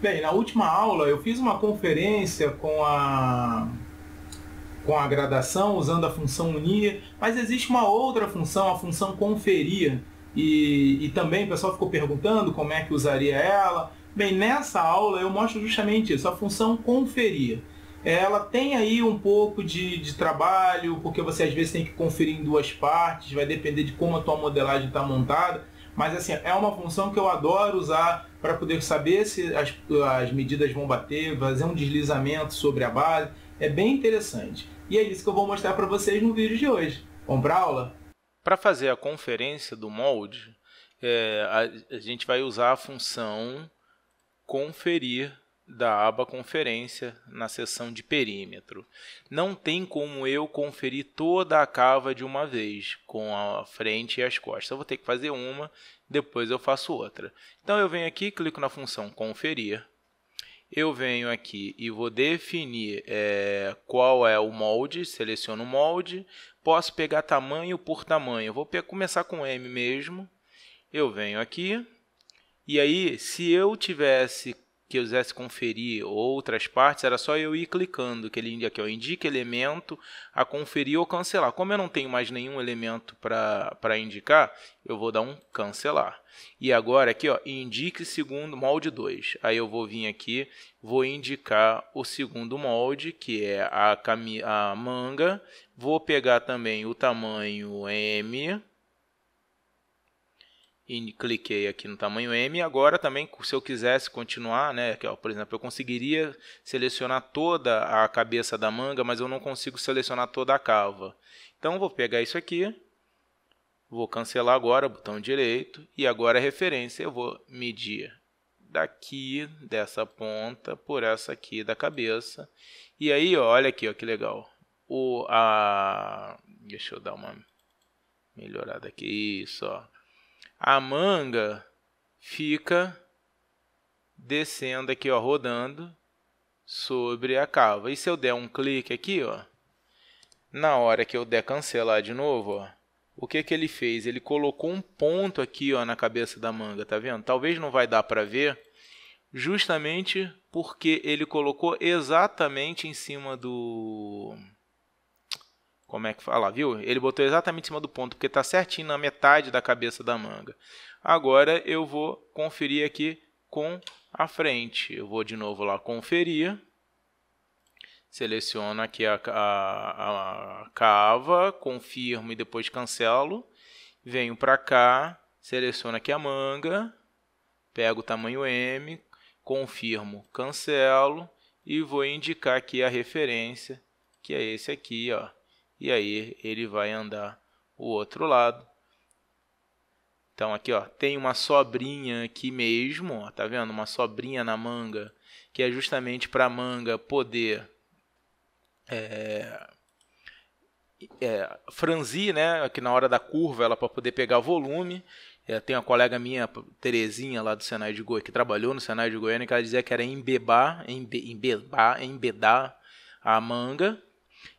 Bem, na última aula eu fiz uma conferência com a com a gradação usando a função unir, mas existe uma outra função, a função conferir. E, e também o pessoal ficou perguntando como é que usaria ela. Bem, nessa aula eu mostro justamente isso, a função conferir. Ela tem aí um pouco de, de trabalho, porque você às vezes tem que conferir em duas partes, vai depender de como a tua modelagem está montada mas assim, é uma função que eu adoro usar para poder saber se as, as medidas vão bater, fazer um deslizamento sobre a base. É bem interessante. E é isso que eu vou mostrar para vocês no vídeo de hoje. Vamos para aula? Para fazer a conferência do molde, é, a, a gente vai usar a função conferir da aba Conferência na seção de perímetro. Não tem como eu conferir toda a cava de uma vez, com a frente e as costas. Eu vou ter que fazer uma, depois eu faço outra. Então eu venho aqui, clico na função conferir. Eu venho aqui e vou definir é, qual é o molde, seleciono o molde. Posso pegar tamanho por tamanho. Eu vou começar com M mesmo. Eu venho aqui. E aí, se eu tivesse que eu quisesse conferir outras partes, era só eu ir clicando, que ele aqui, ó, indica elemento a conferir ou cancelar. Como eu não tenho mais nenhum elemento para indicar, eu vou dar um cancelar. E agora aqui, ó, indique segundo molde 2. Aí eu vou vir aqui, vou indicar o segundo molde, que é a, a manga. Vou pegar também o tamanho M, e cliquei aqui no tamanho M. Agora também, se eu quisesse continuar, né, aqui, ó, por exemplo, eu conseguiria selecionar toda a cabeça da manga, mas eu não consigo selecionar toda a cava. Então vou pegar isso aqui, vou cancelar agora, botão direito, e agora a é referência eu vou medir daqui dessa ponta por essa aqui da cabeça. E aí, ó, olha aqui, ó, que legal. O a deixa eu dar uma melhorada aqui, isso, ó. A manga fica descendo aqui, ó, rodando sobre a cava. E se eu der um clique aqui, ó, na hora que eu der cancelar de novo, ó, o que que ele fez? Ele colocou um ponto aqui, ó, na cabeça da manga, tá vendo? Talvez não vai dar para ver, justamente porque ele colocou exatamente em cima do como é que fala? Viu? Ele botou exatamente em cima do ponto, porque está certinho na metade da cabeça da manga. Agora eu vou conferir aqui com a frente. Eu vou de novo lá conferir. Seleciono aqui a, a, a cava, confirmo e depois cancelo. Venho para cá, seleciono aqui a manga, pego o tamanho M, confirmo, cancelo e vou indicar aqui a referência, que é esse aqui, ó e aí ele vai andar o outro lado. Então aqui ó, tem uma sobrinha aqui mesmo, ó, tá vendo? Uma sobrinha na manga, que é justamente para a manga poder é, é, franzir, né? Aqui na hora da curva ela para poder pegar volume. É, tem uma colega minha, Terezinha, lá do Senai de Goiânia, que trabalhou no Senai de Goiânia, que ela dizia que era embebar, embe, embebar, embedar a manga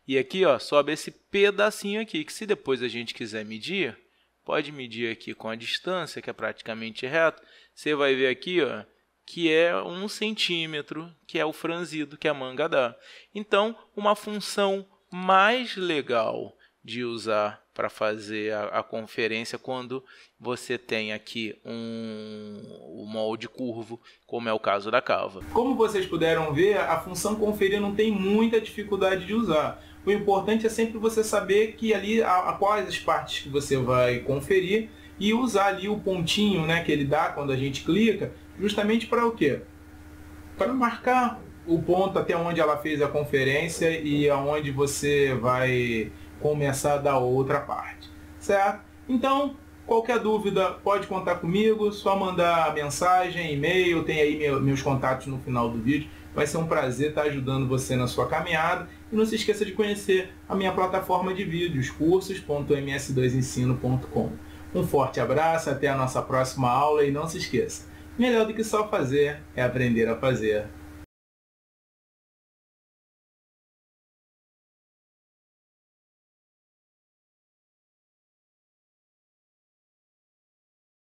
e aqui, ó, sobe esse pedacinho aqui, que se depois a gente quiser medir, pode medir aqui com a distância, que é praticamente reto, você vai ver aqui, ó, que é um centímetro, que é o franzido que a manga dá. Então, uma função mais legal de usar para fazer a, a, conferência quando você tem aqui um, um molde curvo, como é o caso da cava. Como vocês puderam ver, a função conferir não tem muita dificuldade de usar. O importante é sempre você saber que ali a, a quais as partes que você vai conferir e usar ali o pontinho né, que ele dá quando a gente clica, justamente para o quê? Para marcar o ponto até onde ela fez a conferência e aonde você vai começar da outra parte, certo? Então, qualquer dúvida, pode contar comigo, só mandar mensagem, e-mail, tem aí meus contatos no final do vídeo. Vai ser um prazer estar ajudando você na sua caminhada. E não se esqueça de conhecer a minha plataforma de vídeos, cursos.ms2ensino.com. Um forte abraço, até a nossa próxima aula e não se esqueça, melhor do que só fazer é aprender a fazer.